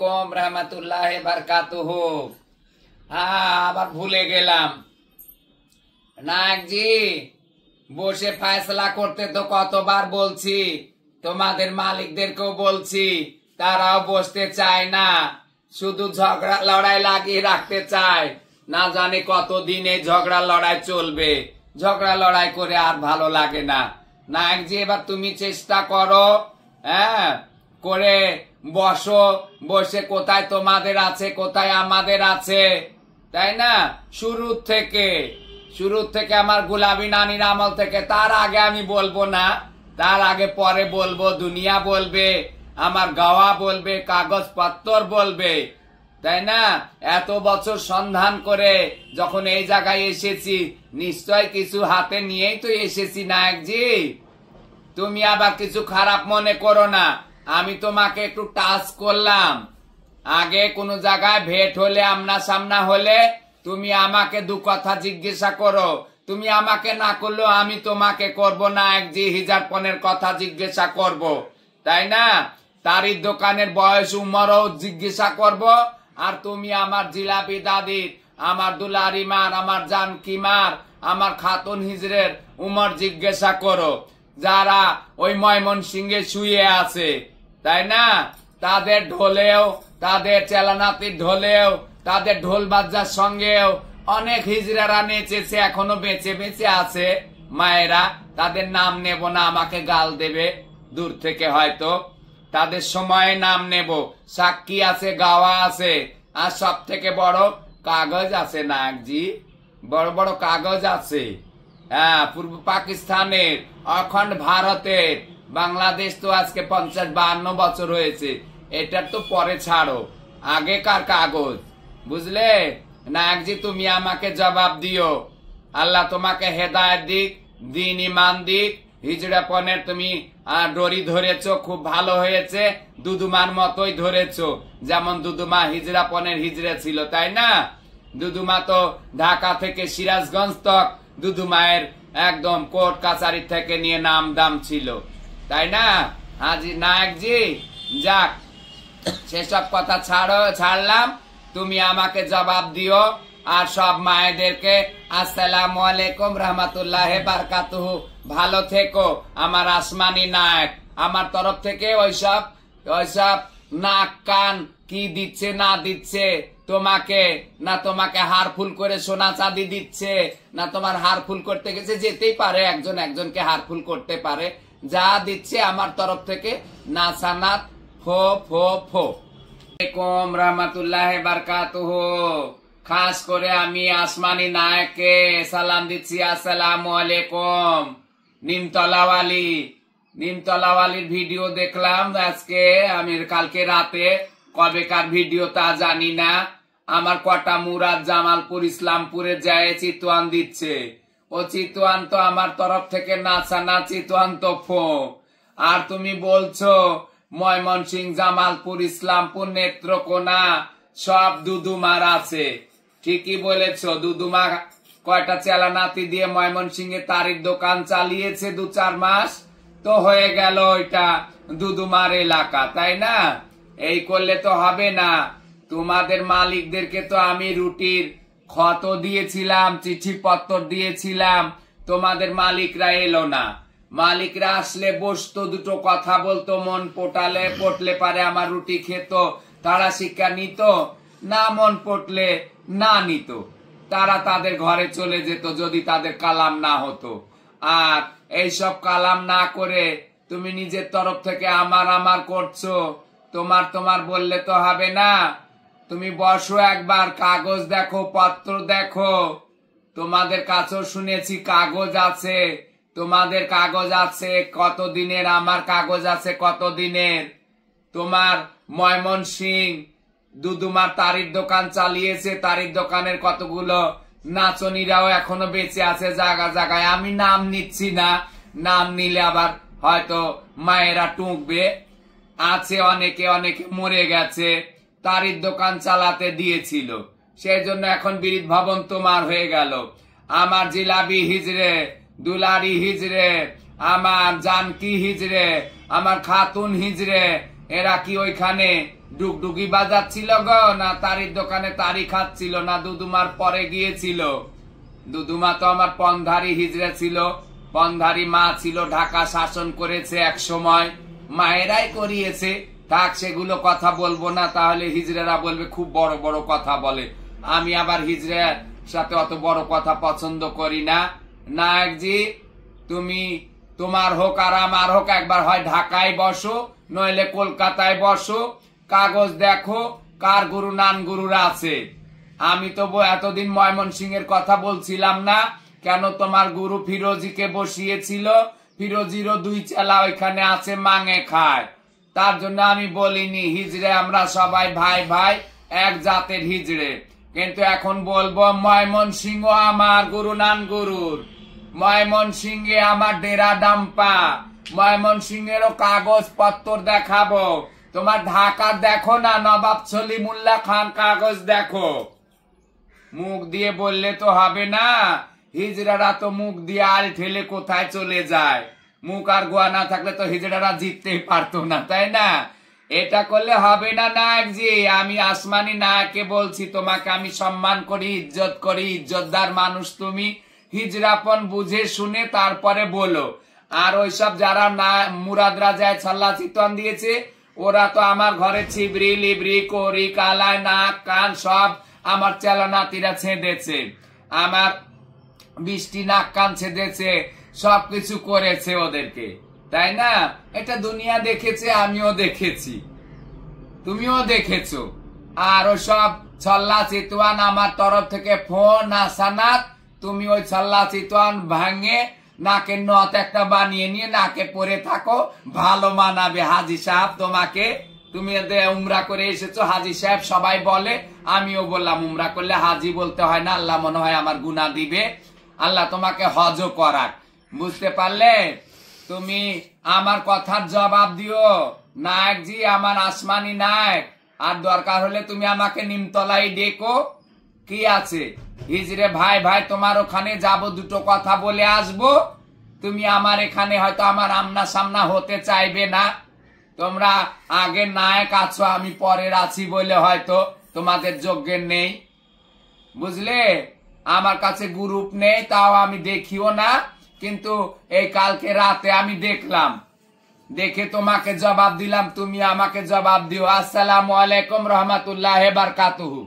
কম রহমতুল্লাহ বারকাতুহ হ্যাঁ আবার ভুলে গেলাম নায়কজি বসে করতে তো কতবার বলছি তোমাদের মালিকদেরকেও বলছি তারাও বসতে চায় না শুধু ঝগড়া লড়াই লাগিয়ে রাখতে চায় না জানি ঝগড়া লড়াই চলবে ঝগড়া লড়াই করে আর ভালো লাগে না নায়কজি এবার তুমি চেষ্টা করো হ্যাঁ করে বসো বসে কোথায় তোমাদের আছে কোথায় আমাদের আছে তাই না শুরু থেকে শুরু থেকে আমার গুলাবি নানির আমল থেকে তার আগে আমি বলবো না তার আগে পরে বলবো দুনিয়া বলবে আমার গাওয়া বলবে কাগজপত্র বলবে তাই না এত বছর সন্ধান করে যখন এই জায়গায় এসেছি নিশ্চয় কিছু হাতে নিয়েই তো এসেছি নায়কজি তুমি আবার কিছু খারাপ মনে করো না আমি তোমাকে একটু টাচ করলাম আগে কোনো জায়গায় ভেট হলে আমনা সামনা হলে তুমি আমাকে দু কথা জিজ্ঞাসা করো তুমি আমাকে না করলেও আমি তোমাকে করব না এক জি হিজারপনের কথা জিজ্ঞাসা করব। তাই না তারই দোকানের বয়স উমরও জিজ্ঞাসা করব আর তুমি আমার জিলাপি দাদির আমার দুলারি মার আমার জানকি মার আমার খাতুন হিজরের উমর জিজ্ঞাসা করো যারা ওই ময়মন সিংহে শুয়ে আছে তাই না তাদের ঢোলেও তাদের চেলানাতির ঢোলেও তাদের ঢোল বাজার সঙ্গেও অনেক হিজড়ারা নেচেছে এখনো বেঁচে বেঁচে আছে মায়েরা তাদের নাম নেব না আমাকে গাল দেবে দূর থেকে হয়তো তাদের সময়ে নাম নেব সাক্ষী আছে গাওয়া আছে আর সব থেকে বড় কাগজ আছে নাগজি বড় বড় কাগজ আছে হ্যাঁ পূর্ব পাকিস্তানের অখণ্ড ভারতের বাংলাদেশ তো আজকে পঞ্চাশ বাহান্ন বছর হয়েছে এটার তো পরে ছাড়ো আগেকার কাগজ বুঝলে নায়কজি তুমি আমাকে জবাব দিও আল্লাহ তোমাকে হেদায়ত দিক দিন ইমান দিক হিজড়াপনের তুমি ডরি ধরেছ খুব ভালো হয়েছে দুদুমার মতোই ধরেছ যেমন দুদুমা হিজড়াপনের হিজড়ে ছিল তাই না দুদুমা তো ঢাকা থেকে সিরাজগঞ্জ তক দুদুমায়ের একদম কোর্ট কাছারি থেকে নিয়ে নাম দাম ছিল তাই না হাজি নায়কজি যাক সেসব কথা ছাড়ো ছাড়লাম তুমি আমাকে জবাব দিও আর সব মায়েদেরকে আসসালামু আলাইকুম রহমাতুল্লাহ বারকাতুহু ভালো থেকো আমার আসমানি নায়ক আমার তরফ থেকে ওইসব ওইসব নাক কান কি দিচ্ছে না দিচ্ছে তোমাকে না তোমাকে হার ফুল করে সোনা চাঁদি দিচ্ছে না তোমার হার ফুল করতে গেছে যেতেই পারে একজন একজনকে হার ফুল করতে পারে যা দিচ্ছে আমার তরফ থেকে না ফো ফো ফো আলাইকুম রহমতুল্লাহ বারকাতুহ খাস করে আমি আসমানি নায়ককে সালাম দিচ্ছি আসসালামু আলাইকুম নিমতলাওয়ালি নিমতলাওয়ালির ভিডিও দেখলাম আজকে আমি কালকে রাতে কবেকার ভিডিও তা জানি না আমার কটা মুরাদ জামালপুর ইসলামপুরে যায় চিতওয়ান দিচ্ছে ও অচিতুয়ান্ত আমার তরফ থেকে নাচা নাচিতুয়ান্ত ফো আর তুমি বলছো ময়মনসিং জামালপুর ইসলামপুর নেত্রকোনা সব দুদুমার আছে ঠিকই বলেছ দুদুমা কয়টা চেলা নাতি দিয়ে ময়মনসিং এ তারির দোকান চালিয়েছে দু চার মাস তো হয়ে গেল ওইটা দুদুমার এলাকা তাই না এই করলে তো হবে না তোমাদের মালিকদেরকে তো আমি রুটির ক্ষত দিয়েছিলাম চিঠিপত্র দিয়েছিলাম তোমাদের মালিকরা এলো না মালিকরা আসলে বসতো দুটো কথা বলতো মন পোটালে পটলে পারে আমার রুটি খেত তারা শিক্ষা নিত না মন পটলে না নিত তারা তাদের ঘরে চলে যেত যদি তাদের কালাম না হতো আর এইসব কালাম না করে তুমি নিজের তরফ থেকে আমার আমার করছো তোমার তোমার বললে তো হবে না তুমি বসো একবার কাগজ দেখো পত্র দেখো তোমাদের কাছেও শুনেছি কাগজ আছে তোমাদের কাগজ আছে কত দিনের আমার কাগজ আছে কত দিনের তোমার ময়মন সিং দুদুমার তারির দোকান চালিয়েছে তারির দোকানের কতগুলো নাচনিরাও এখনো বেঁচে আছে জায়গা জায়গায় আমি নাম নিচ্ছি না নাম নিলে আবার হয়তো মায়েরা টুঁকবে আছে অনেকে অনেকে মরে গেছে তারির দোকান চালাতে দিয়েছিল সেই জন্য এখন বিরিদ ভবন তোমার হয়ে গেল আমার জিলাবি হিজড়ে দুলারি হিজড়ে আমার জানকি হিজড়ে আমার খাতুন হিজড়ে এরা কি ওইখানে ডুগডুগি বাজাচ্ছিল গো না তারির দোকানে তারি খাচ্ছিল না দুদুমার পরে গিয়েছিল দুদুমা তো আমার পন্ধারি হিজড়ে ছিল পন্ধারি মা ছিল ঢাকা শাসন করেছে এক সময় মায়েরাই করিয়েছে থাক সেগুলো কথা বলবো না তাহলে হিজড়েরা বলবে খুব বড় বড় কথা বলে আমি আবার হিজড়ের সাথে অত বড় কথা পছন্দ করি না নায়কজি তুমি তোমার হোক আর আমার হোক একবার হয় ঢাকায় বসো নইলে কলকাতায় বসো কাগজ দেখো কার গুরু নান গুরুরা আছে আমি তো এতদিন ময়মনসিং এর কথা বলছিলাম না কেন তোমার গুরু ফিরোজিকে বসিয়েছিল ফিরোজিরও দুই চেলা ওইখানে আছে মাঙে খায় তার জন্য আমি বলিনি হিজড়ে আমরা সবাই ভাই ভাই এক জাতের হিজড়ে কিন্তু এখন বলবো ময়মন সিং আমার গুরু নান গুরুর ময়মন সিংহে আমার ডেরা ডাম্পা ময়মন কাগজ কাগজপত্র দেখাবো তোমার ঢাকা দেখো না নবাব সলিমুল্লাহ খান কাগজ দেখো মুখ দিয়ে বললে তো হবে না হিজরারা তো মুখ দিয়ে আল ঠেলে কোথায় চলে যায় মুখ আর গোয়া না থাকলে তো হিজড়ারা জিততেই পারতো না তাই না এটা করলে হবে না নাকি আমি আসমানি নায়কে বলছি তোমাকে আমি সম্মান করি ইজ্জত করি ইজ্জতদার মানুষ তুমি হিজরাপন বুঝে শুনে তারপরে বলো আর ওইসব যারা না মুরাদ রাজায় ছাল্লা চিতন দিয়েছে ওরা তো আমার ঘরে ছিবড়ি লিবড়ি করি কালায় নাক কান সব আমার চেলা নাতিরা ছেঁদেছে আমার বৃষ্টি নাক কান ছেঁদেছে সবকিছু করেছে ওদেরকে তাই না এটা দুনিয়া দেখেছে আমিও দেখেছি তুমিও দেখেছো আর সব ছল্লা চিতওয়ান আমার তরফ থেকে ফোন আসানাত তুমি ওই ছল্লা চিতওয়ান ভাঙে নাকে নত একটা বানিয়ে নিয়ে নাকে পরে থাকো ভালো মানাবে হাজি সাহেব তোমাকে তুমি উমরা করে এসেছো হাজি সাহেব সবাই বলে আমিও বললাম উমরা করলে হাজি বলতে হয় না আল্লাহ মনে হয় আমার গুণা দিবে আল্লাহ তোমাকে হজও করাক বুঝতে পারলে তুমি আমার কথার জবাব দিও নায়ক জি আমার আসমানি নায়ক আর দরকার হলে তুমি আমাকে নিমতলাই ডেকো কি আছে হিজরে ভাই ভাই তোমার ওখানে যাব দুটো কথা বলে আসব তুমি আমার এখানে হয়তো আমার আমনা সামনা হতে চাইবে না তোমরা আগে নায়ক আছো আমি পরের আছি বলে হয়তো তোমাদের যজ্ঞের নেই বুঝলে আমার কাছে গ্রুপ নেই তাও আমি দেখিও না কিন্তু এই কালকে রাতে আমি দেখলাম দেখে তোমাকে জবাব দিলাম তুমি আমাকে জবাব দিও আসসালামু আলাইকুম রহমতুল্লাহ বারকাতুহু